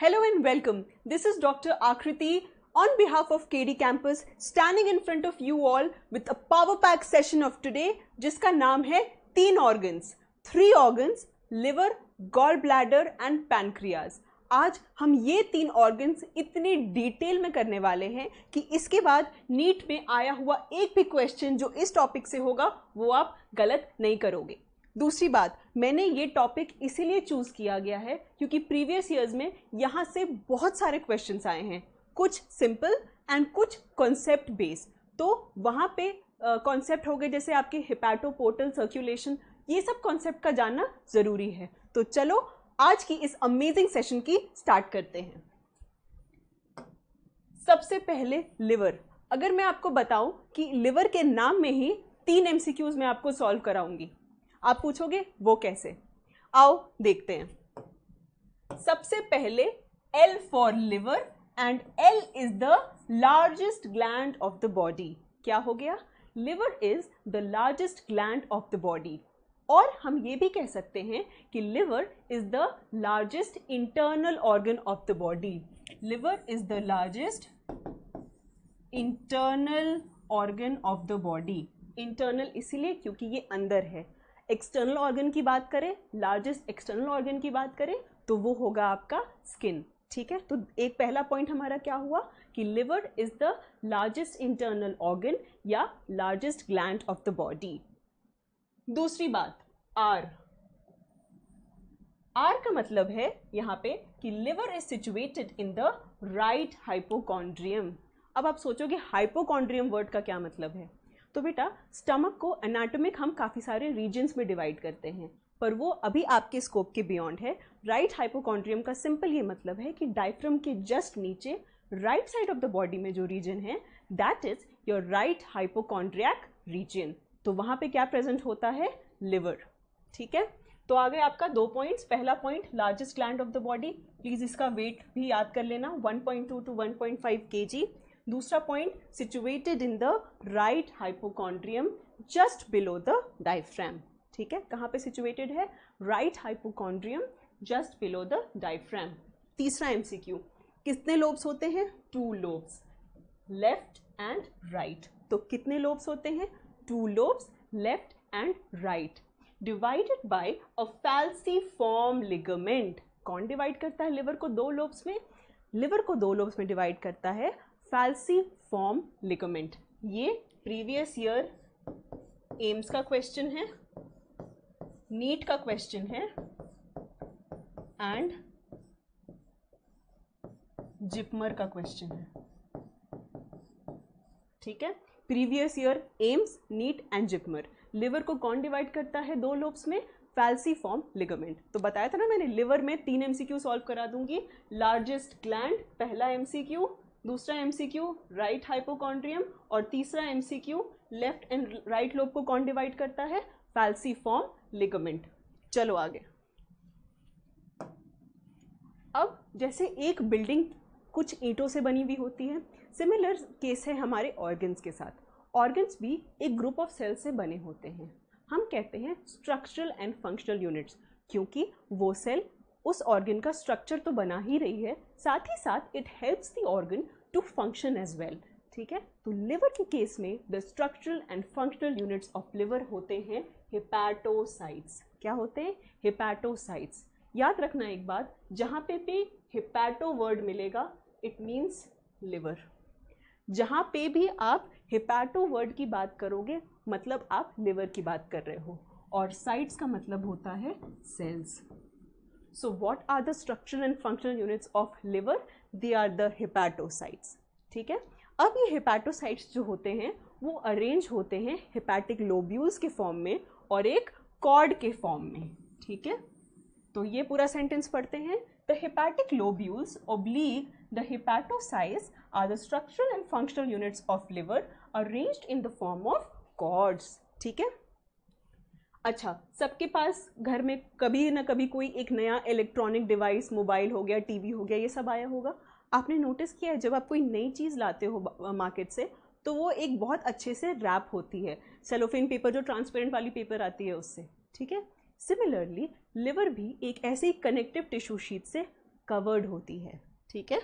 Hello and welcome. This is Dr. Akriti on behalf of KD Campus standing in front of you all with a power pack session of today jiska naam hai teen organs, three organs, liver, gallbladder and pancreas. आज हम ये तीन organs इतने detail में करने वाले हैं कि इसके बाद नीट में आया हुआ एक भी क्वेश्चन जो इस टॉपिक से होगा वो आप गलत नहीं करोगे दूसरी बात मैंने ये टॉपिक इसीलिए चूज़ किया गया है क्योंकि प्रीवियस ईयर्स में यहाँ से बहुत सारे क्वेश्चन आए हैं कुछ सिंपल एंड कुछ कॉन्सेप्ट बेस्ड तो वहाँ पे कॉन्सेप्ट uh, हो गए जैसे आपके हिपैटो पोर्टल सर्कुलेशन ये सब कॉन्सेप्ट का जानना ज़रूरी है तो चलो आज की इस अमेजिंग सेशन की स्टार्ट करते हैं सबसे पहले लिवर अगर मैं आपको बताऊं कि लिवर के नाम में ही तीन एमसीक्यूज मैं आपको सॉल्व कराऊंगी आप पूछोगे वो कैसे आओ देखते हैं सबसे पहले L for liver and L is the largest gland of the body क्या हो गया liver is the largest gland of the body और हम ये भी कह सकते हैं कि liver is the largest internal organ of the body liver is the largest internal organ of the body internal इसीलिए क्योंकि ये अंदर है एक्सटर्नल ऑर्गन की बात करें लार्जेस्ट एक्सटर्नल ऑर्गन की बात करें तो वो होगा आपका स्किन ठीक है तो एक पहला पॉइंट हमारा क्या हुआ कि liver is the largest internal organ या largest gland of the body दूसरी बात आर आर का मतलब है यहाँ पे कि liver is situated in the right hypochondrium अब आप सोचोगे हाइपोकॉन्ड्रियम वर्ड का क्या मतलब है तो बेटा स्टमक को एनाटॉमिक हम काफ़ी सारे रीजन्स में डिवाइड करते हैं पर वो अभी आपके स्कोप के बियॉन्ड है राइट हाइपोकॉन्ड्रियम का सिंपल ये मतलब है कि डायफ्रम के जस्ट नीचे right side of the body में जो रीजन है that is your right hypochondriac region तो वहाँ पे क्या प्रेजेंट होता है लिवर ठीक है तो आ गए आपका दो पॉइंट्स पहला point largest gland of the body please इसका वेट भी याद कर लेना 1.2 टू 1.5 पॉइंट दूसरा point situated in the right hypochondrium just below the diaphragm ठीक है कहाँ पे सिचुएटेड है right hypochondrium just below the diaphragm तीसरा एमसीक्यू कितने लोब्स होते हैं two lobes left and right तो कितने लोब्स होते हैं two lobes left and right divided by a falciform ligament कौन डिवाइड करता है लिवर को दो लोब्स में लिवर को दो लोब्स में डिवाइड करता है फैल्सी फॉर्म लिगामेंट ये प्रीवियस ईयर एम्स का क्वेश्चन है नीट का क्वेश्चन है एंड जिपमर का क्वेश्चन है ठीक है previous year AIIMS NEET and JIPMER liver को कौन डिवाइड करता है दो लोब्स में फैल्सी फॉर्म लिगामेंट तो बताया था ना मैंने लिवर में तीन एमसीक्यू सॉल्व करा दूंगी लार्जेस्ट ग्लैंड पहला एमसीक्यू दूसरा एमसीक्यू राइट हाइपोकॉन्ड्रियम और तीसरा MCQ left and right lobe को कौन डिवाइड करता है फैल्सी फॉर्म लिगमेंट चलो आगे अब जैसे एक बिल्डिंग कुछ ईंटों से बनी हुई होती है सिमिलर केस है हमारे ऑर्गन्स के साथ ऑर्गन्स भी एक ग्रुप ऑफ सेल्स से बने होते हैं हम कहते हैं स्ट्रक्चरल एंड फंक्शनल यूनिट्स क्योंकि वो सेल उस ऑर्गन का स्ट्रक्चर तो बना ही रही है साथ ही साथ it helps the organ to function as well ठीक है तो लिवर के केस में the structural and functional units of liver होते हैं हिपैटोसाइट्स क्या होते हैं हिपैटोसाइट्स याद रखना एक बात जहाँ पे भी हिपैटो वर्ड मिलेगा इट मीन्स लिवर जहाँ पे भी आप हिपैटो वर्ड की बात करोगे मतलब आप लिवर की बात कर रहे हो और साइट्स का मतलब होता है cells so what are the structural and functional units of liver they are the hepatocytes ठीक है अब ये हिपैटोसाइट्स जो होते हैं वो अरेंज होते हैं हिपैटिक लोब्यूल्स के फॉर्म में और एक कॉर्ड के फॉर्म में ठीक है तो ये पूरा सेंटेंस पढ़ते हैं the hepatic lobules oblique the hepatocytes are the structural and functional units of liver arranged in the form of cords ठीक है अच्छा सबके पास घर में कभी ना कभी कोई एक नया इलेक्ट्रॉनिक डिवाइस मोबाइल हो गया टीवी हो गया ये सब आया होगा आपने नोटिस किया है जब आप कोई नई चीज़ लाते हो मार्केट से तो वो एक बहुत अच्छे से रैप होती है सेलोफिन पेपर जो ट्रांसपेरेंट वाली पेपर आती है उससे ठीक है सिमिलरली लिवर भी एक ऐसी कनेक्टिव टिश्यू शीट से कवर्ड होती है ठीक है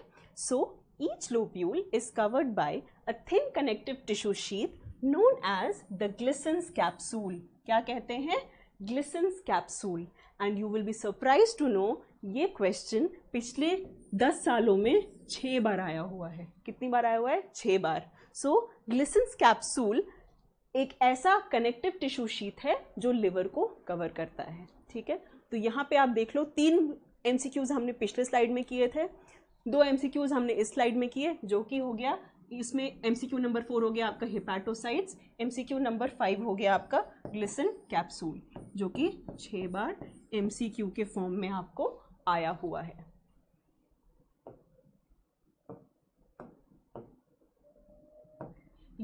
so each lobule is covered by a thin connective tissue sheet known as the Glisson's capsule क्या कहते हैं Glisson's capsule and you will be surprise to know ये क्वेश्चन पिछले दस सालों में छः बार आया हुआ है कितनी बार आया हुआ है छः बार सो ग्लिसन्स कैप्सूल एक ऐसा कनेक्टिव टिश्यू शीत है जो लिवर को कवर करता है ठीक है तो यहाँ पे आप देख लो तीन एम हमने पिछले स्लाइड में किए थे दो एम हमने इस स्लाइड में किए जो कि हो गया इसमें एमसीक्यू नंबर फोर हो गया आपका हिपैटोसाइट्स एमसीक्यू नंबर फाइव हो गया आपका ग्लिसन कैप्सूल जो कि छः बार क्यू के फॉर्म में आपको आया हुआ है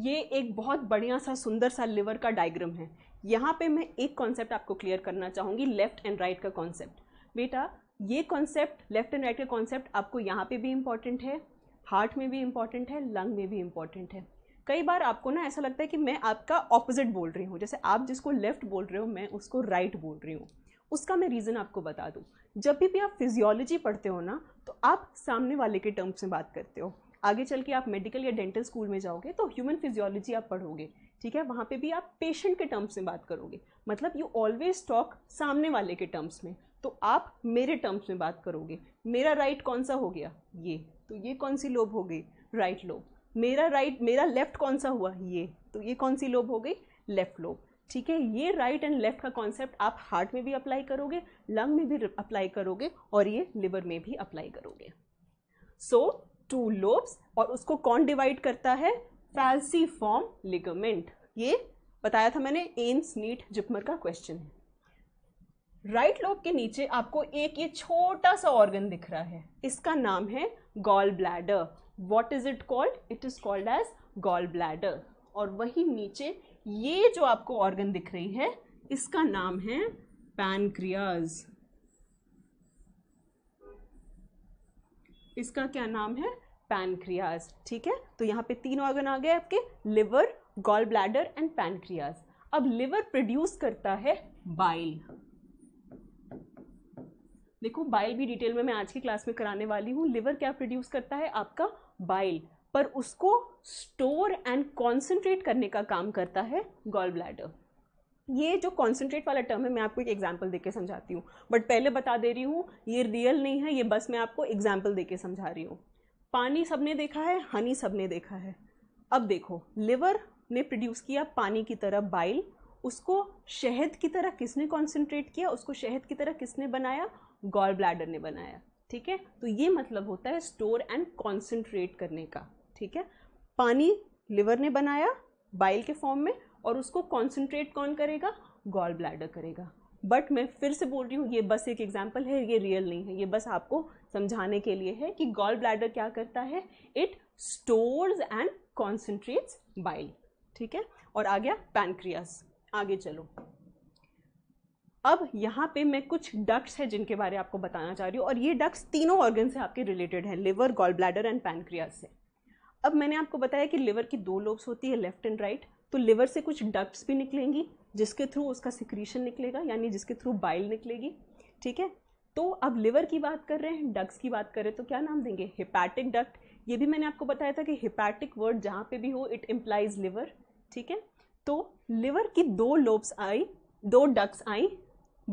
ये एक बहुत बढ़िया सा सुंदर सा लिवर का डायग्राम है यहाँ पे मैं एक कॉन्सेप्ट आपको क्लियर करना चाहूँगी लेफ्ट एंड राइट का कॉन्सेप्ट बेटा ये कॉन्सेप्ट लेफ्ट एंड राइट का कॉन्सेप्ट आपको यहाँ पे भी इम्पॉर्टेंट है हार्ट में भी इम्पॉर्टेंट है लंग में भी इम्पॉर्टेंट है कई बार आपको ना ऐसा लगता है कि मैं आपका ऑपोजिट बोल रही हूँ जैसे आप जिसको लेफ्ट बोल रहे हो मैं उसको राइट right बोल रही हूँ उसका मैं रीज़न आपको बता दूँ जब भी भी आप फिजियोलॉजी पढ़ते हो ना तो आप सामने वाले के टर्म्स में बात करते हो आगे चल के आप मेडिकल या डेंटल स्कूल में जाओगे तो ह्यूमन फिजियोलॉजी आप पढ़ोगे ठीक है वहाँ पे भी आप पेशेंट के टर्म्स में बात करोगे मतलब यू ऑलवेज टॉक सामने वाले के टर्म्स में तो आप मेरे टर्म्स में बात करोगे मेरा राइट right कौन सा हो गया ये तो ये कौन सी लोब हो गई राइट लोब मेरा राइट right, मेरा लेफ्ट कौन सा हुआ ये तो ये कौन सी लोब हो गई लेफ्ट लोब ठीक है ये राइट एंड लेफ्ट का कॉन्सेप्ट आप हार्ट में भी अप्लाई करोगे लंग में भी अप्लाई करोगे और ये लिवर में भी अप्लाई करोगे सो टू लोब्स और उसको कौन डिवाइड करता है फैल्सी फॉर्म लिगमेंट ये बताया था मैंने एम्स नीट जिपमर का क्वेश्चन है राइट लोब के नीचे आपको एक ये छोटा सा ऑर्गन दिख रहा है इसका नाम है gall bladder what is it called it is called as gall bladder और वही नीचे ये जो आपको ऑर्गन दिख रही है इसका नाम है पैनक्रियाज इसका क्या नाम है पैनक्रियाज ठीक है तो यहाँ पे तीन ऑर्गन आ गए आपके liver gall bladder and pancreas अब लिवर प्रोड्यूस करता है बाइल देखो बाइल भी डिटेल में मैं आज की क्लास में कराने वाली हूँ लिवर क्या प्रोड्यूस करता है आपका बाइल पर उसको स्टोर एंड कॉन्सेंट्रेट करने का काम करता है गॉल ब्लैडर ये जो कॉन्सेंट्रेट वाला टर्म है मैं आपको एक एग्जाम्पल देके समझाती हूँ बट पहले बता दे रही हूँ ये रियल नहीं है ये बस मैं आपको एग्जाम्पल देके समझा रही हूँ पानी सबने देखा है हनी सबने देखा है अब देखो लिवर ने प्रोड्यूस किया पानी की तरह बाइल उसको शहद की तरह किसने कॉन्सेंट्रेट किया उसको शहद की तरह किसने बनाया गॉल ब्लैडर ने बनाया ठीक है तो ये मतलब होता है स्टोर एंड कॉन्सेंट्रेट करने का ठीक है पानी लिवर ने बनाया बाइल के फॉर्म में और उसको कॉन्सेंट्रेट कौन करेगा गॉल ब्लैडर करेगा बट मैं फिर से बोल रही हूँ ये बस एक एग्जाम्पल है ये रियल नहीं है ये बस आपको समझाने के लिए है कि गॉल ब्लैडर क्या करता है it stores and concentrates bile ठीक है और आ गया पैनक्रियास आगे चलो अब यहाँ पे मैं कुछ डक्ट्स है जिनके बारे आपको बताना चाह रही हूँ और ये डक्ट्स तीनों ऑर्गन से आपके रिलेटेड हैं liver gall bladder and pancreas से अब मैंने आपको बताया कि लिवर की दो लोब्स होती है लेफ्ट एंड राइट तो लिवर से कुछ डक्ट्स भी निकलेंगी जिसके थ्रू उसका सिक्रीशन निकलेगा यानी जिसके थ्रू बाइल निकलेगी ठीक है तो अब लिवर की बात कर रहे हैं डक्ट्स की बात करें तो क्या नाम देंगे हिपैटिक डक्ट ये भी मैंने आपको बताया था कि हिपैटिक वर्ड जहाँ पे भी हो इट इम्प्लाइज लिवर ठीक है तो लिवर की दो लोब्स आई दो डक्स आई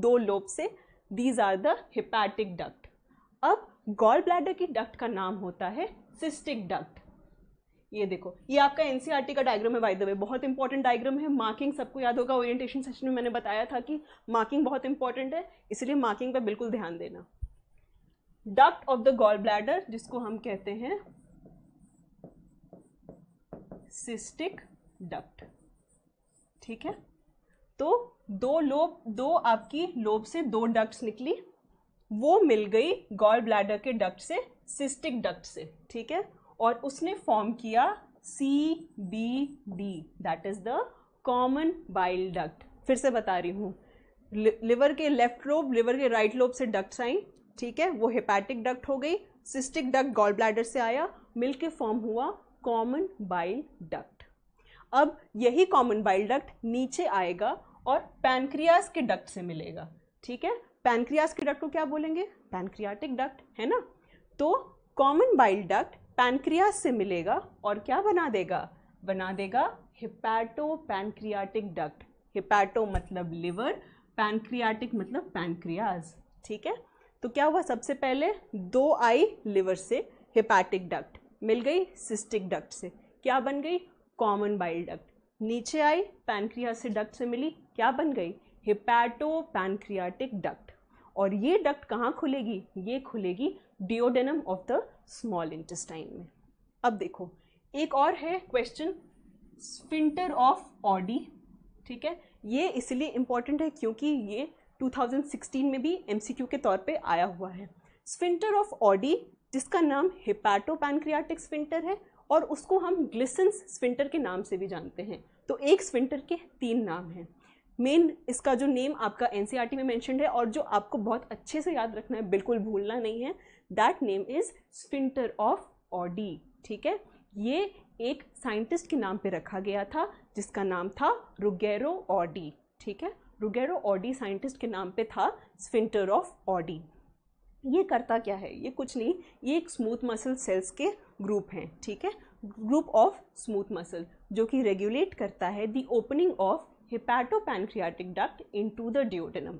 दो लोब से these are the hepatic duct अब गॉल ब्लैडर की डक्ट का नाम होता है सिस्टिक डक्ट ये देखो ये आपका एनसीईआरटी e का डायग्राम है बाय द वे बहुत इंपॉर्टेंट डायग्राम है मार्किंग सबको याद होगा ओरिएंटेशन सेशन में मैंने बताया था कि मार्किंग बहुत इंपॉर्टेंट है इसलिए मार्किंग पे बिल्कुल ध्यान देना duct of the gall bladder जिसको हम कहते हैं सिस्टिक डक्ट ठीक है तो दो लोब दो आपकी लोब से दो डक्ट्स निकली वो मिल गई गॉल ब्लैडर के डक्ट से सिस्टिक डक्ट से ठीक है और उसने फॉर्म किया C B D that is the common bile duct फिर से बता रही हूँ लिवर के लेफ्ट लोब लिवर के राइट लोब से डक्ट्स आई ठीक है वो हेपैटिक डक्ट हो गई सिस्टिक डक्ट गॉल ब्लैडर से आया मिल के फॉर्म हुआ कॉमन बाइल डक्ट अब यही कॉमन बाइल डक्ट नीचे आएगा और पैनक्रियास के डक्ट से मिलेगा ठीक है पैनक्रियास के डक्ट को क्या बोलेंगे पैनक्रियाटिक डक्ट है ना तो कॉमन बाइल डक्ट पैनक्रियास से मिलेगा और क्या बना देगा बना देगा हिपैटो पैनक्रियाटिक डक्ट हिपैटो मतलब लिवर पैनक्रियाटिक मतलब पैनक्रियाज ठीक है तो क्या हुआ सबसे पहले दो आई लिवर से हिपैटिक डक्ट मिल गई सिस्टिक डक्ट से क्या बन गई कॉमन बाइल डक्ट नीचे आई पैनक्रिया से डक्ट से मिली क्या बन गई हिपैटो पैनक्रियाटिक डक्ट और ये डक्ट कहाँ खुलेगी ये खुलेगी duodenum of the small intestine में अब देखो एक और है क्वेश्चन स्फिंटर ऑफ ऑडी ठीक है ये इसलिए इम्पॉर्टेंट है क्योंकि ये 2016 में भी एम के तौर पे आया हुआ है स्फिंटर ऑफ ऑडी जिसका नाम हिपैटो पैनक्रियाटिक स्फिंटर है और उसको हम ग्लिसन स्फिंटर के नाम से भी जानते हैं तो एक स्फिंटर के तीन नाम हैं मेन इसका जो नेम आपका एन e में मैंशनड है और जो आपको बहुत अच्छे से याद रखना है बिल्कुल भूलना नहीं है that name is sphincter of Oddi ठीक है ये एक साइंटिस्ट के नाम पे रखा गया था जिसका नाम था रुगेरो ऑडी ठीक है रुगेरो ऑडी साइंटिस्ट के नाम पे था स्फिंटर ऑफ ऑडी ये करता क्या है ये कुछ नहीं ये एक स्मूथ मसल सेल्स के ग्रुप हैं ठीक है ग्रुप ऑफ स्मूथ मसल जो कि रेगुलेट करता है the opening of hepatopancreatic duct into the duodenum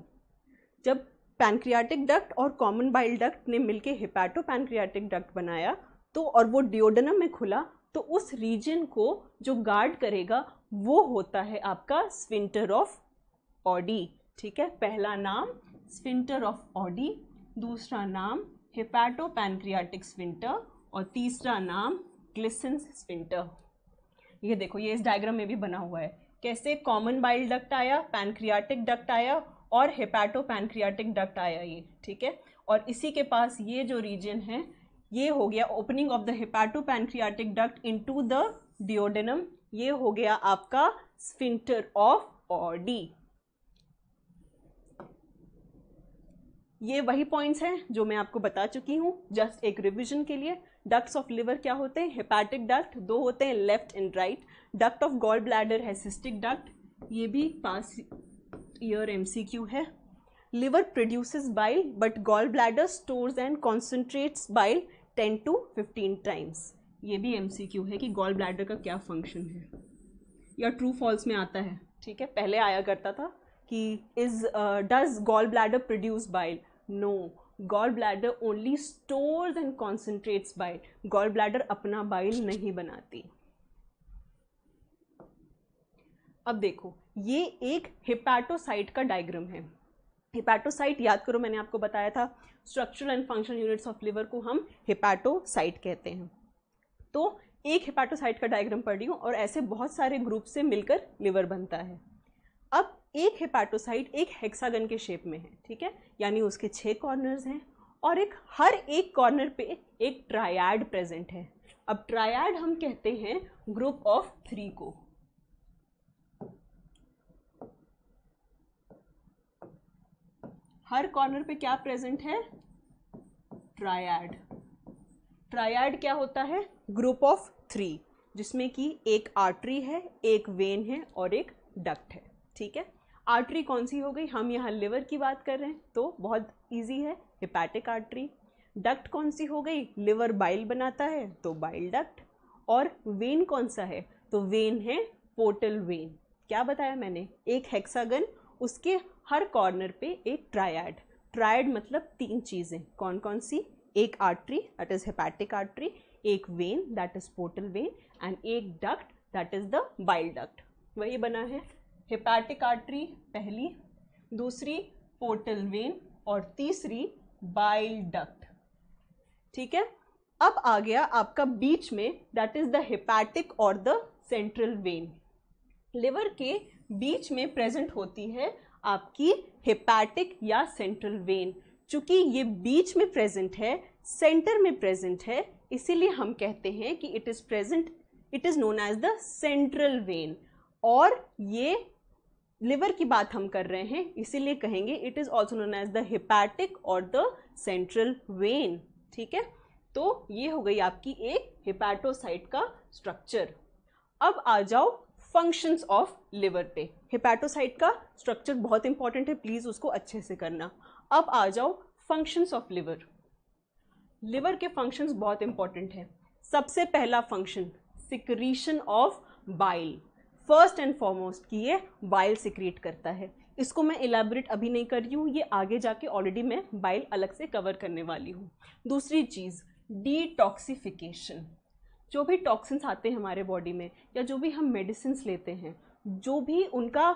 जब पैनक्रियाटिक डक्ट और कॉमन बाइल डक्ट ने मिलकर हेपैटोपैनक्रियाटिक डक्ट बनाया तो और वो डिओडेनम में खुला तो उस रीजन को जो गार्ड करेगा वो होता है आपका स्विंटर ऑफ ऑडी ठीक है पहला नाम स्विंटर ऑफ ऑडी दूसरा नाम हेपैटोपैनक्रियाटिक स्विंटर और तीसरा नाम ग्लिसन्स स्विंटर ये देखो ये इस डायग्राम में भी बना हुआ है कैसे कॉमन बाइल डक्ट आया पैनक्रियाटिक डक्ट आया और हेपैटो पैनक्रियाटिक डक्ट आया ये ठीक है और इसी के पास ये जो रीजन है ये हो गया opening of the hepato pancreatic duct into the duodenum ये हो गया आपका स्फिंटर ऑफ ऑडी ये वही पॉइंट्स हैं जो मैं आपको बता चुकी हूँ जस्ट एक रिवीजन के लिए डक्ट्स ऑफ लिवर क्या होते हैं हेपैटिक डक्ट दो होते हैं left and right duct of gall bladder है सिस्टिक डक्ट ये भी पास ईयर क्यू है liver liver bile but gall bladder store and concentrates bile 10 to 15 times ये भी एम है कि गॉल ब्लैडर का क्या फंक्शन है या ट्रू फॉल्स में आता है ठीक है पहले आया करता था कि is does gall bladder produce bile no gall bladder only stores and concentrates bile gall bladder अपना बाइल नहीं बनाती अब देखो ये एक हिपैटोसाइट का डायग्राम है हिपैटोसाइट याद करो मैंने आपको बताया था structural and function units of liver को हम हिपैटोसाइट कहते हैं तो एक हिपैटोसाइट का डायग्राम पढ़ रही हूँ और ऐसे बहुत सारे ग्रुप से मिलकर लिवर बनता है अब एक हिपैटोसाइट एक हेक्सागन के शेप में है ठीक है यानी उसके छः कॉर्नर्स हैं और एक हर एक कॉर्नर पे एक ट्रायाड प्रेजेंट है अब ट्रायाड हम कहते हैं ग्रुप ऑफ थ्री को हर कॉर्नर पे क्या प्रेजेंट है ट्रायड ट्रायड क्या होता है ग्रुप ऑफ थ्री जिसमें कि एक आर्टरी है एक वेन है और एक डक्ट है ठीक है आर्टरी कौन सी हो गई हम यहाँ लिवर की बात कर रहे हैं तो बहुत इजी है हिपैटिक आर्टरी डक्ट कौन सी हो गई लिवर बाइल बनाता है तो बाइल डक्ट और वेन कौन सा है तो वेन है पोर्टल वेन क्या बताया मैंने एक हेक्सागन उसके हर कॉर्नर पे एक ट्रायड ट्रायड मतलब तीन चीज़ें कौन कौन सी एक artery that is hepatic artery एक vein that is portal vein and एक duct that is the bile duct वही बना है हेपैटिक आर्टरी पहली दूसरी पोर्टल वेन और तीसरी बाइल डक्ट ठीक है अब आ गया आपका बीच में दैट इज़ द हेपैटिक और द सेंट्रल वेन लिवर के बीच में प्रेजेंट होती है आपकी हेपैटिक या सेंट्रल वेन चूँकि ये बीच में प्रेजेंट है सेंटर में प्रेजेंट है इसीलिए हम कहते हैं कि it is present it is known as the central vein और ये लिवर की बात हम कर रहे हैं इसीलिए कहेंगे it is also known as the hepatic और द सेंट्रल वेन ठीक है तो ये हो गई आपकी एक हिपैटोसाइट का स्ट्रक्चर अब आ जाओ फंक्शंस ऑफ लिवर पे हिपैटोसाइट का स्ट्रक्चर बहुत इंपॉर्टेंट है प्लीज़ उसको अच्छे से करना अब आ जाओ फंक्शंस ऑफ लिवर लिवर के फंक्शंस बहुत इंपॉर्टेंट है सबसे पहला function secretion of bile first and foremost कि ये बाइल सिक्रीट करता है इसको मैं एलेबरेट अभी नहीं कर रही हूँ ये आगे जाके ऑलरेडी मैं बाइल अलग से कवर करने वाली हूँ दूसरी चीज़ डिटॉक्सिफिकेशन जो भी टॉक्सिन्स आते हैं हमारे बॉडी में या जो भी हम मेडिसिन लेते हैं जो भी उनका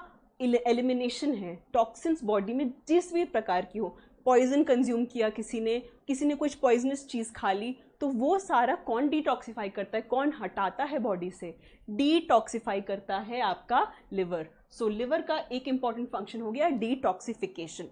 एलिमिनेशन है टॉक्सिन्स बॉडी में जिस भी प्रकार की हो पॉइजन कंज्यूम किया किसी ने किसी ने कुछ पॉइजनस चीज़ खा ली तो वो सारा कौन डिटॉक्सीफाई करता है कौन हटाता है बॉडी से डिटॉक्सीफाई करता है आपका लिवर सो so, लिवर का एक इम्पॉर्टेंट फंक्शन हो गया डिटॉक्सीफिकेशन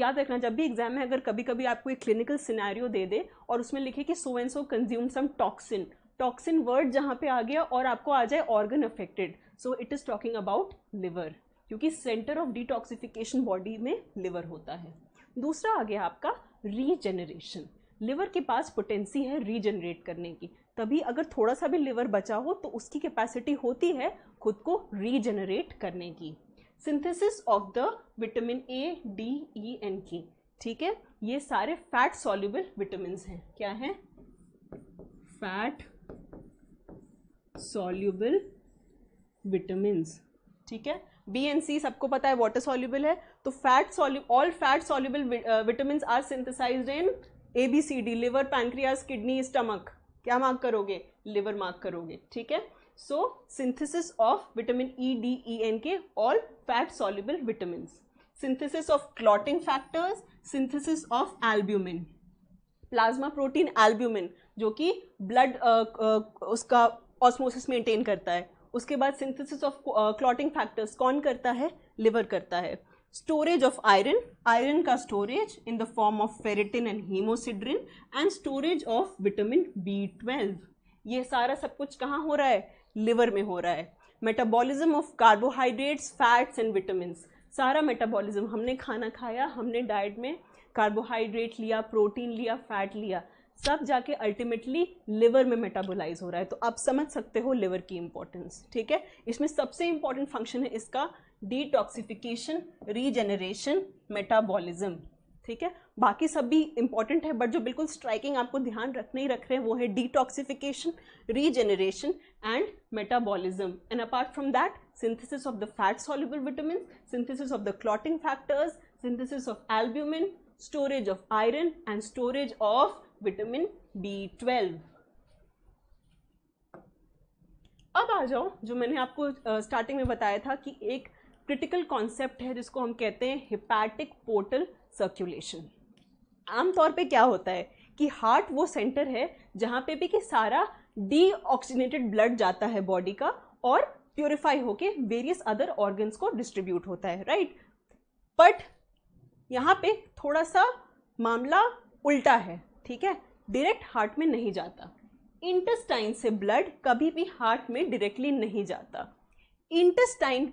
याद रखना जब भी एग्जाम में अगर कभी कभी आपको एक क्लिनिकल सिनेरियो दे दे और उसमें लिखे कि so and so consume some toxin toxin word जहाँ पे आ गया और आपको आ जाए organ affected so it is talking about liver क्योंकि सेंटर ऑफ डिटॉक्सिफिकेशन बॉडी में लिवर होता है दूसरा आ गया आपका रीजेनरेशन लिवर के पास पोटेंसी है रीजनरेट करने की तभी अगर थोड़ा सा भी लिवर बचा हो तो उसकी कैपेसिटी होती है खुद को रीजनरेट करने की synthesis of the vitamin A D E and K ठीक है ये सारे फैट सॉल्यूबल विटामिन हैं क्या है फैट सॉल्यूबल विटामिन ठीक है बी एंड सी सबको पता है वाटर सॉल्यूबल है तो fat soluble all fat soluble vitamin are synthesize in A B C D liver pancreas kidney stomach क्या मार्क करोगे लिवर मार्क करोगे ठीक है so synthesis of vitamin E D E and K all fat soluble vitamin synthesis of clotting factors synthesis of albumin plasma protein albumin जो कि blood uh, uh, उसका osmosis maintain करता है उसके बाद सिंथेसिस ऑफ क्लॉटिंग फैक्टर्स कौन करता है लिवर करता है स्टोरेज ऑफ आयरन आयरन का storage in the form of ferritin and hemosiderin and storage of vitamin B twelve ये सारा सब कुछ कहाँ हो रहा है लिवर में हो रहा है metabolism of carbohydrates fats and vitamin सारा मेटाबॉलिज्म हमने खाना खाया हमने डाइट में कार्बोहाइड्रेट लिया प्रोटीन लिया फैट लिया सब जाके अल्टीमेटली लिवर में मेटाबोलाइज हो रहा है तो आप समझ सकते हो लिवर की इंपॉर्टेंस ठीक है इसमें सबसे इंपॉर्टेंट फंक्शन है इसका डिटॉक्सिफिकेशन रीजेनरेशन मेटाबॉलिज्म ठीक है बाकी सब भी इंपॉर्टेंट है बट जो बिल्कुल स्ट्राइकिंग आपको ध्यान रखने ही रख रहे हैं वो है detoxification regeneration and metabolism and apart from that synthesis of the fat soluble vitamin synthesis of the clotting factors synthesis of albumin storage of iron and storage of vitamin B twelve अब आ जाओ जो मैंने आपको starting में बताया था कि एक क्रिटिकल कॉन्सेप्ट है जिसको हम कहते हैं हिपैटिक पोर्टल सर्कुलेशन आमतौर पे क्या होता है कि हार्ट वो सेंटर है जहाँ पे भी कि सारा डीऑक्सीनेटेड ब्लड जाता है बॉडी का और प्योरीफाई होके वेरियस अदर ऑर्गन्स को डिस्ट्रीब्यूट होता है राइट बट यहाँ पे थोड़ा सा मामला उल्टा है ठीक है डायरेक्ट हार्ट में नहीं जाता इंटेस्टाइन से ब्लड कभी भी हार्ट में डायरेक्टली नहीं जाता इंटेस्टाइन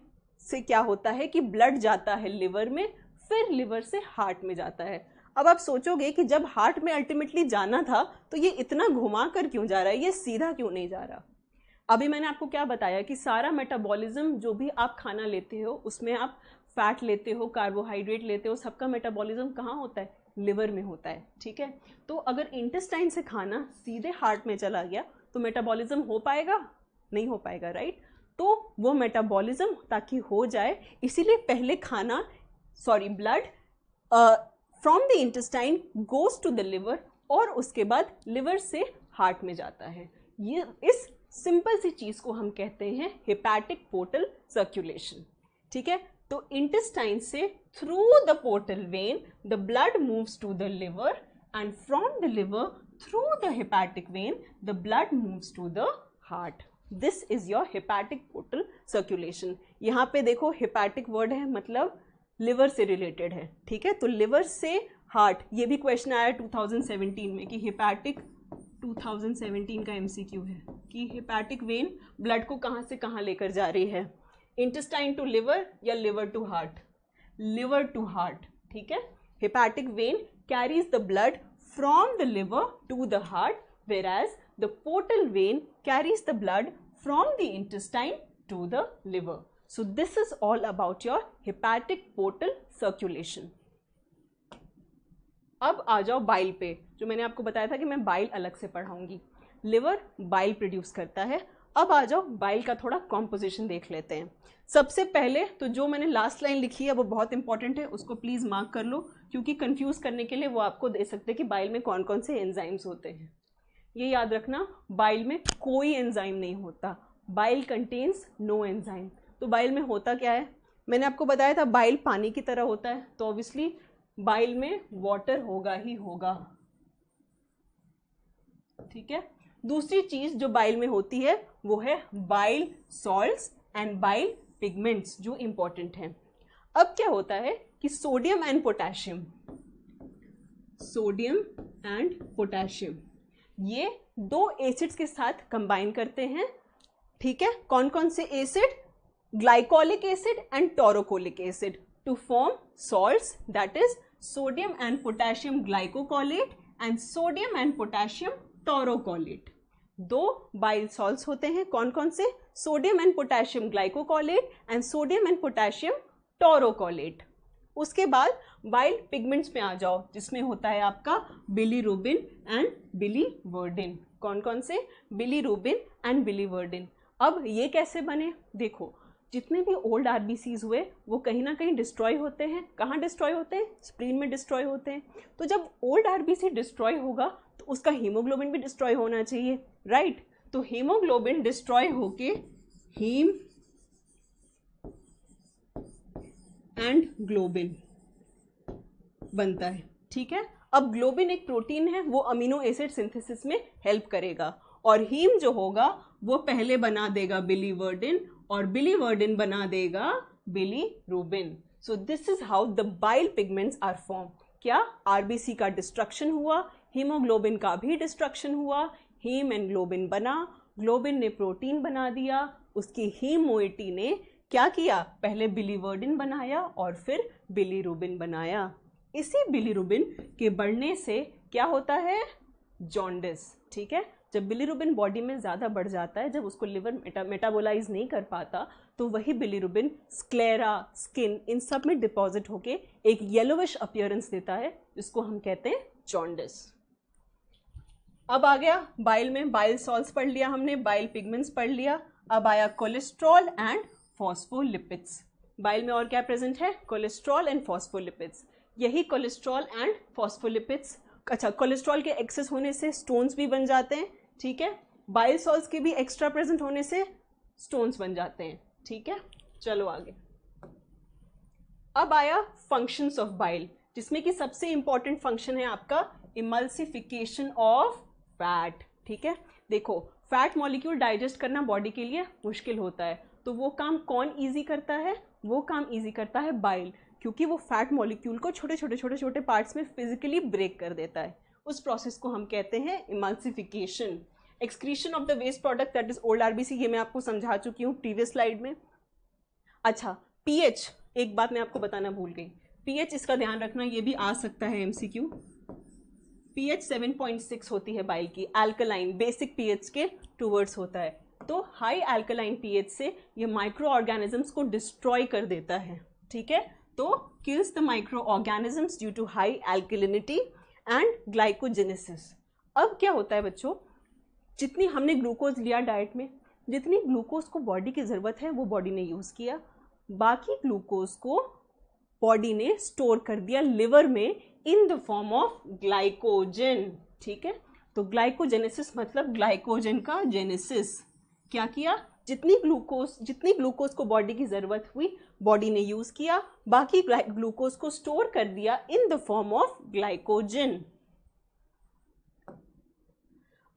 से क्या होता है कि ब्लड जाता है लिवर में फिर लिवर से हार्ट में जाता है अब आप सोचोगे कि जब हार्ट में अल्टीमेटली जाना था तो ये इतना घुमा कर क्यों जा रहा है ये सीधा क्यों नहीं जा रहा अभी मैंने आपको क्या बताया कि सारा मेटाबॉलिज्म जो भी आप खाना लेते हो उसमें आप फैट लेते हो कार्बोहाइड्रेट लेते हो सबका मेटाबॉलिज्म कहाँ होता है लिवर में होता है ठीक है तो अगर इंटेस्टाइन से खाना सीधे हार्ट में चला गया तो मेटाबॉलिज्म हो पाएगा नहीं हो पाएगा राइट तो वो मेटाबॉलिज्म ताकि हो जाए इसीलिए पहले खाना sorry blood from the intestine goes to the liver और उसके बाद लिवर से हार्ट में जाता है ये इस सिंपल सी चीज़ को हम कहते हैं हिपैटिक पोर्टल सर्कुलेशन ठीक है तो इंटेस्टाइन से through the portal vein the blood moves to the liver and from the liver through the hepatic vein the blood moves to the heart this is your hepatic portal circulation यहाँ पे देखो hepatic word है मतलब liver से related है ठीक है तो लिवर से हार्ट ये भी क्वेश्चन आया 2017 में कि हिपैटिक 2017 का एमसीक्यू है कि हिपैटिक वेन ब्लड को कहाँ से कहाँ लेकर जा रही है इंटेस्टाइन टू लिवर या liver to heart liver to heart ठीक है hepatic vein carries the blood from the liver to the heart whereas the portal vein carries the blood from the intestine to the liver so this is all about your hepatic portal circulation. अब आ जाओ bile पे जो मैंने आपको बताया था कि मैं बाइल अलग से पढ़ाऊंगी लिवर बाइल प्रोड्यूस करता है अब आ जाओ बाइल का थोड़ा कॉम्पोजिशन देख लेते हैं सबसे पहले तो जो मैंने लास्ट लाइन लिखी है वो बहुत इंपॉर्टेंट है उसको प्लीज़ मार्क कर लो क्योंकि कंफ्यूज करने के लिए वो आपको दे सकते हैं कि बाइल में कौन कौन से एंजाइम्स होते हैं ये याद रखना बाइल में कोई एंजाइम नहीं होता बाइल कंटेन्स नो एंजाइम तो बाइल में होता क्या है मैंने आपको बताया था बाइल पानी की तरह होता है तो ऑब्वियसली बाइल में वाटर होगा ही होगा ठीक है दूसरी चीज जो बाइल में होती है वो है bile salts and bile pigments जो इंपॉर्टेंट हैं अब क्या होता है कि sodium and potassium sodium and potassium ये दो एसिड्स के साथ कंबाइन करते हैं ठीक है कौन कौन से acid glycolic acid and taurocholic acid to form salts that is sodium and potassium glycocholate and sodium and potassium taurocholate दो बाइल सॉल्ट्स होते हैं कौन कौन से sodium and potassium glycocholate and sodium and potassium taurocholate उसके बाद bile pigments में आ जाओ जिसमें होता है आपका बिली रूबिन एंड बिली वर्डिन कौन कौन से बिली रूबिन एंड बिली वर्डिन अब ये कैसे बने देखो जितने भी ओल्ड आर हुए वो कहीं ना कहीं डिस्ट्रॉय होते हैं कहाँ डिस्ट्रॉय होते हैं स्प्रीन में डिस्ट्रॉय होते हैं तो जब ओल्ड आर डिस्ट्रॉय होगा उसका हीमोग्लोबिन भी डिस्ट्रॉय होना चाहिए राइट तो हीमोग्लोबिन डिस्ट्रॉय होके हीम एंड ग्लोबिन बनता है ठीक है अब ग्लोबिन एक प्रोटीन है वो अमीनो एसिड सिंथेसिस में हेल्प करेगा और हीम जो होगा वो पहले बना देगा बिली वर्डिन और बिली वर्डिन बना देगा bilirubin so this is how the bile pigments are form क्या आरबीसी का डिस्ट्रक्शन हुआ हीमोग्लोबिन का भी डिस्ट्रक्शन हुआ हीम एंड ग्लोबिन बना ग्लोबिन ने प्रोटीन बना दिया उसकी हीम मोइटी ने क्या किया पहले बिलीवर्डिन बनाया और फिर बिलीरुबिन बनाया इसी बिलीरुबिन के बढ़ने से क्या होता है जॉन्डिस ठीक है जब बिलीरुबिन बॉडी में ज़्यादा बढ़ जाता है जब उसको लिवर मेटा मेटाबोलाइज नहीं कर पाता तो वही बिलीरुबिन स्क्लेरा स्किन इन सब में डिपॉजिट होके एक येलोविश अपियरेंस देता है जिसको हम कहते हैं जॉन्डिस अब आ गया बाइल में बाइल सॉल्स पढ़ लिया हमने बाइल पिगमेंट्स पढ़ लिया अब आया कोलेस्ट्रॉल एंड फॉस्फोलिपिड्स बाइल में और क्या प्रेजेंट है कोलेस्ट्रॉल एंड फॉस्फोलिपिड्स यही कोलेस्ट्रॉल एंड फॉस्फोलिपिड्स अच्छा कोलेस्ट्रॉल के एक्सेस होने से स्टोन्स भी बन जाते हैं ठीक है बाइल सॉल्स के भी एक्स्ट्रा प्रेजेंट होने से स्टोन्स बन जाते हैं ठीक है चलो आगे अब आया फंक्शंस ऑफ बाइल जिसमें कि सबसे इंपॉर्टेंट फंक्शन है आपका इमल्सिफिकेशन ऑफ फैट ठीक है देखो फैट मॉलिक्यूल डाइजेस्ट करना बॉडी के लिए मुश्किल होता है तो वो काम कौन ईजी करता है वो काम ईजी करता है बाइल क्योंकि वो फैट मॉलिक्यूल को छोटे छोटे छोटे छोटे पार्ट्स में फिजिकली ब्रेक कर देता है उस प्रोसेस को हम कहते हैं emulsification excretion of the waste product that is old RBC ये मैं आपको समझा चुकी हूँ प्रीवियस स्लाइड में अच्छा पीएच एक बात मैं आपको बताना भूल गई पीएच इसका ध्यान रखना ये भी आ सकता है एमसीक्यू पीएच 7.6 होती है बाइल की एल्कलाइन बेसिक पीएच के टूवर्ड्स होता है तो हाई एल्कलाइन पीएच से ये माइक्रो ऑर्गेनिजम्स को डिस्ट्रॉय कर देता है ठीक है तो kills the micro organisms due to high alkalinity and glycogenesis अब क्या होता है बच्चों जितनी हमने ग्लूकोज लिया डाइट में जितनी ग्लूकोज को बॉडी की ज़रूरत है वो बॉडी ने यूज़ किया बाकी ग्लूकोज को बॉडी ने स्टोर कर दिया लिवर में in the form of glycogen ठीक है तो ग्लाइकोजेनेसिस मतलब ग्लाइकोजन का जेनेसिस क्या किया जितनी ग्लूकोज जितनी ग्लूकोज को बॉडी की ज़रूरत हुई बॉडी ने यूज़ किया बाकी ग्लूकोज को स्टोर कर दिया in the form of glycogen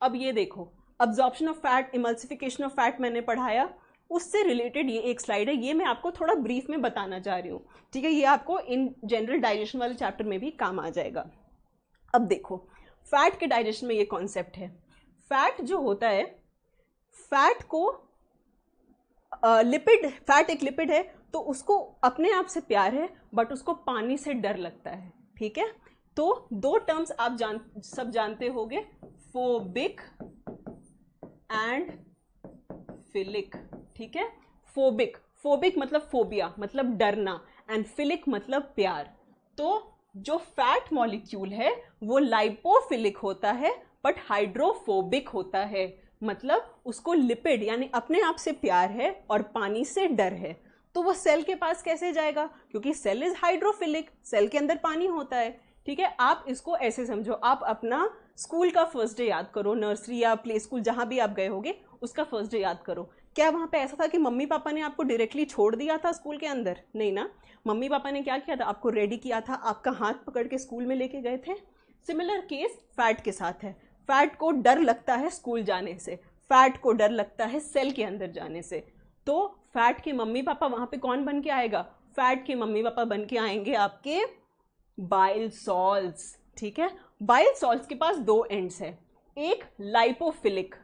अब ये देखो absorption of fat emulsification of fat मैंने पढ़ाया उससे रिलेटेड ये एक स्लाइड है ये मैं आपको थोड़ा ब्रीफ में बताना चाह रही हूँ ठीक है ये आपको इन जनरल डाइजेशन वाले चैप्टर में भी काम आ जाएगा अब देखो फैट के डाइजेशन में ये कॉन्सेप्ट है फैट जो होता है फैट को लिपिड फैट एक लिपिड है तो उसको अपने आप से प्यार है बट उसको पानी से डर लगता है ठीक है तो दो टर्म्स आप जान सब जानते होंगे फोबिक एंड फिलिक ठीक है फोबिक फोबिक मतलब फोबिया मतलब डरना एंड फिलिक मतलब प्यार तो जो फैट मॉलिक्यूल है वो लाइपोफिलिक होता है बट हाइड्रोफोबिक होता है मतलब उसको लिपिड यानी अपने आप से प्यार है और पानी से डर है तो वो सेल के पास कैसे जाएगा क्योंकि सेल इज़ हाइड्रोफिलिक सेल के अंदर पानी होता है ठीक है आप इसको ऐसे समझो आप अपना स्कूल का फर्स्ट डे याद करो नर्सरी या प्ले स्कूल जहाँ भी आप गए होगे उसका फर्स्ट डे याद करो क्या वहाँ पे ऐसा था कि मम्मी पापा ने आपको डायरेक्टली छोड़ दिया था स्कूल के अंदर नहीं ना मम्मी पापा ने क्या किया था आपको रेडी किया था आपका हाथ पकड़ के स्कूल में लेके गए थे सिमिलर केस फैट के साथ है फैट को डर लगता है स्कूल जाने से फैट को डर लगता है सेल के अंदर जाने से तो फैट के मम्मी पापा वहाँ पे कौन बन के आएगा फैट के मम्मी पापा बन के आएंगे आपके बाइल सॉल्स ठीक है बाइल सॉल्स के पास दो एंड्स है एक लाइपोफिलिक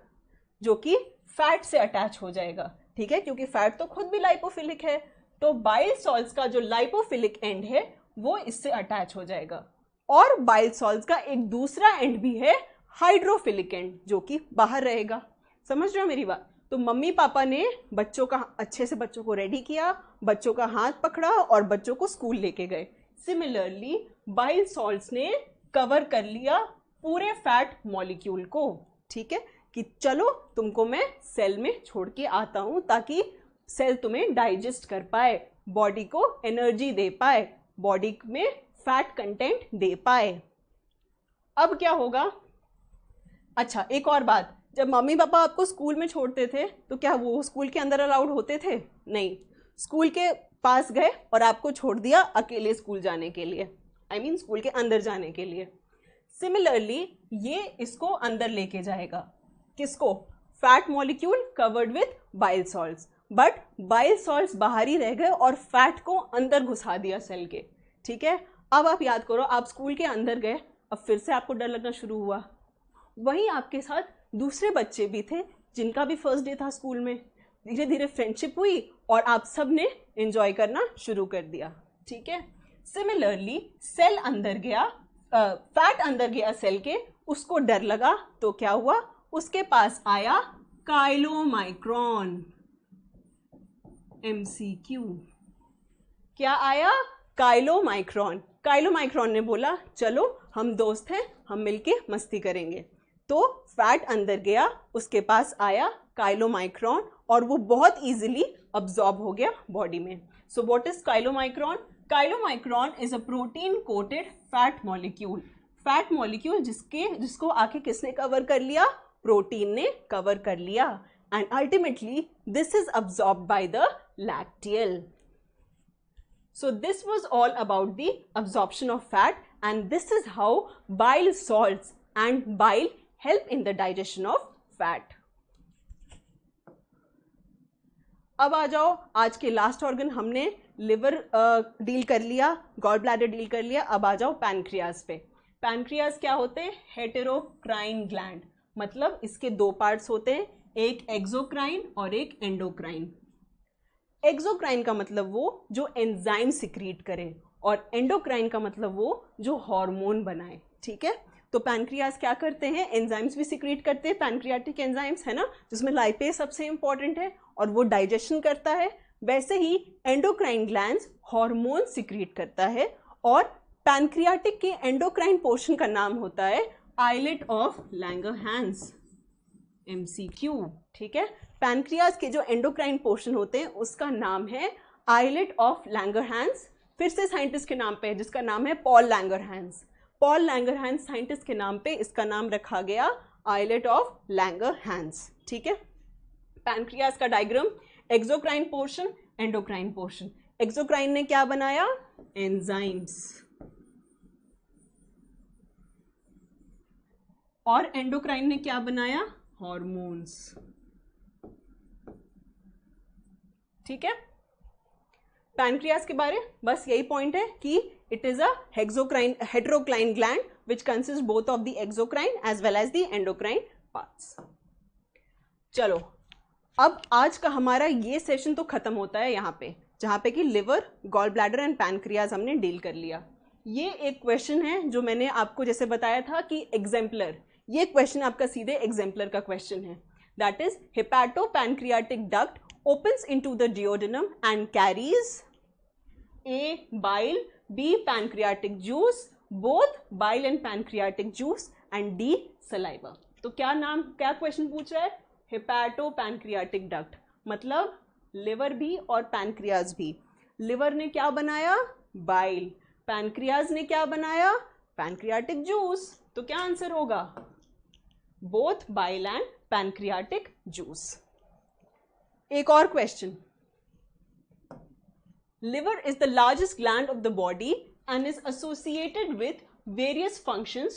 जो कि फैट से अटैच हो जाएगा ठीक है क्योंकि फैट तो खुद भी लाइपोफिलिक है तो बाइल सॉल्ट का जो लाइपोफिलिक एंड है वो इससे अटैच हो जाएगा और बाइल सॉल्ट का एक दूसरा एंड भी है हाइड्रोफिलिक एंड जो कि बाहर रहेगा समझ रहे हो मेरी बात तो मम्मी पापा ने बच्चों का अच्छे से बच्चों को रेडी किया बच्चों का हाथ पकड़ा और बच्चों को स्कूल लेके गए सिमिलरली बाइल सॉल्ट ने कवर कर लिया पूरे फैट मॉलिक्यूल को ठीक है कि चलो तुमको मैं सेल में छोड़ के आता हूँ ताकि सेल तुम्हें डाइजेस्ट कर पाए बॉडी को एनर्जी दे पाए बॉडी में फैट कंटेंट दे पाए अब क्या होगा अच्छा एक और बात जब मम्मी पापा आपको स्कूल में छोड़ते थे तो क्या वो स्कूल के अंदर अलाउड होते थे नहीं स्कूल के पास गए और आपको छोड़ दिया अकेले स्कूल जाने के लिए I I mean mean, school के अंदर जाने के लिए सिमिलरली ये इसको अंदर लेके जाएगा किसको fat molecule covered with bile salt but bile salt बाहर ही रह गए और फैट को अंदर घुसा दिया सेल के ठीक है अब आप याद करो आप स्कूल के अंदर गए अब फिर से आपको डर लगना शुरू हुआ वहीं आपके साथ दूसरे बच्चे भी थे जिनका भी फर्स्ट डे था स्कूल में धीरे धीरे फ्रेंडशिप हुई और आप सब ने इंजॉय करना शुरू कर दिया ठीक है सिमिलरली सेल अंदर गया फैट अंदर गया सेल के उसको डर लगा तो क्या हुआ उसके पास आया काइलोमाइक्रॉन एमसीक्यू क्या आया काइलोमाइक्रॉन काइलोमाइक्रॉन ने बोला चलो हम दोस्त हैं हम मिलके मस्ती करेंगे तो फैट अंदर गया उसके पास आया काइलोमाइक्रॉन और वो बहुत इजीली अब्जॉर्ब हो गया बॉडी में so what is chylomicron chylomicron is a protein coated fat molecule fat molecule जिसके जिसको आके किसने कवर कर लिया प्रोटीन ने कवर कर लिया and ultimately this is absorb by the lacteal so this was all about the absorption of fat and this is how bile salt and bile help in the digestion of fat अब आ जाओ आज के last organ हमने liver deal uh, कर लिया gall bladder deal कर लिया अब आ जाओ पैनक्रियाज पे पैनक्रियाज क्या होते हैं हेटेरोक्राइन ग्लैंड मतलब इसके दो पार्ट्स होते हैं एक एक्सोक्राइन और एक एंडोक्राइन एक्सोक्राइन का मतलब वो जो एंजाइम सिक्रीट करे और एंडोक्राइन का मतलब वो जो हार्मोन बनाए ठीक है तो पैनक्रियाज क्या करते हैं एंजाइम्स भी सिक्रीट करते हैं पैनक्रियाटिक एंजाइम्स है ना जिसमें लाइपेज सबसे इंपॉर्टेंट है और वो डाइजेशन करता है वैसे ही एंडोक्राइन ग्लैंड हार्मोन सिक्रीट करता है और पैनक्रियाटिक के एंडोक्राइन पोर्शन का नाम होता है islet of Langer Langerhans MCQ ठीक है पैनक्रियाज के जो एंडोक्राइन पोर्शन होते हैं उसका नाम है आइलेट ऑफ लैंगर लैंगरहैंस फिर से साइंटिस्ट के नाम पे है जिसका नाम है Paul Langer Langerhans Paul Langer Langerhans scientist के नाम पे इसका नाम रखा गया आइलेट ऑफ लैंगर लैंगरहैंस ठीक है पैनक्रियाज का diagram exocrine portion endocrine portion exocrine ने क्या बनाया एंजाइम्स और एंडोक्राइन ने क्या बनाया हॉर्मोन्स ठीक है पैनक्रियास के बारे बस यही पॉइंट है कि it is a heterocrine gland which consist both of the exocrine as well as the endocrine parts चलो अब आज का हमारा ये सेशन तो खत्म होता है यहाँ पे जहाँ पे कि liver gall bladder and pancreas हमने डील कर लिया ये एक क्वेश्चन है जो मैंने आपको जैसे बताया था कि एग्जाम्पलर ये क्वेश्चन आपका सीधे एग्जाम्पलर का क्वेश्चन है that is pancreatic duct opens into the duodenum and carries A bile B pancreatic juice both bile and pancreatic juice and D saliva तो क्या नाम क्या क्वेश्चन पूछ रहा है हिपैटो पैनक्रियाटिक डक्ट मतलब लिवर भी और पैनक्रियाज भी लिवर ने क्या बनाया बाइल पैनक्रियाज ने क्या बनाया पैनक्रियाटिक जूस तो क्या आंसर होगा both bile and pancreatic juice एक और question liver is the largest gland of the body and is associated with various function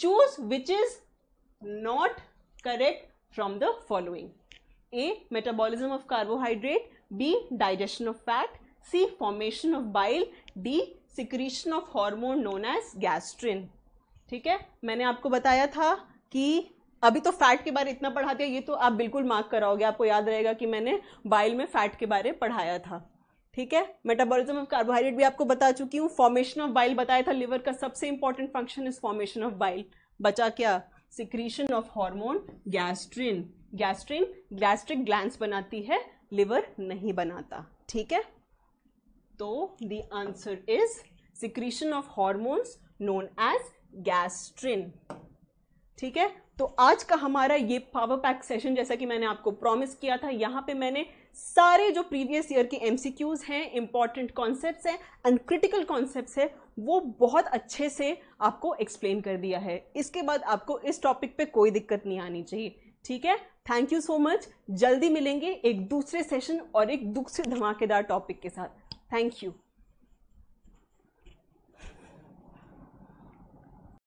choose which is not correct from the following A metabolism of carbohydrate B digestion of fat C formation of bile D secretion of hormone known as gastrin ठीक है मैंने आपको बताया था कि अभी तो fat के बारे इतना पढ़ा दिया ये तो आप बिल्कुल मार्क कराओगे आपको याद रहेगा कि मैंने बाइल में फैट के बारे पढ़ाया था ठीक है मेटाबॉलिज्म ऑफ कार्बोहाइड्रेट भी आपको बता चुकी हूँ फॉर्मेशन ऑफ बाइल बताया था लिवर का सबसे important function is formation of bile बचा क्या secretion of hormone gastrin gastrin gastric gland बनाती है लिवर नहीं बनाता ठीक है तो the answer is secretion of hormones known as gastrin ठीक है तो आज का हमारा ये पावर पैक सेशन जैसा कि मैंने आपको प्रॉमिस किया था यहाँ पे मैंने सारे जो प्रीवियस ईयर के एमसीक्यूज हैं इंपॉर्टेंट कॉन्सेप्ट हैं एंड क्रिटिकल कॉन्सेप्ट हैं वो बहुत अच्छे से आपको एक्सप्लेन कर दिया है इसके बाद आपको इस टॉपिक पे कोई दिक्कत नहीं आनी चाहिए ठीक है थैंक यू सो मच जल्दी मिलेंगे एक दूसरे सेशन और एक दूसरे धमाकेदार टॉपिक के साथ थैंक यू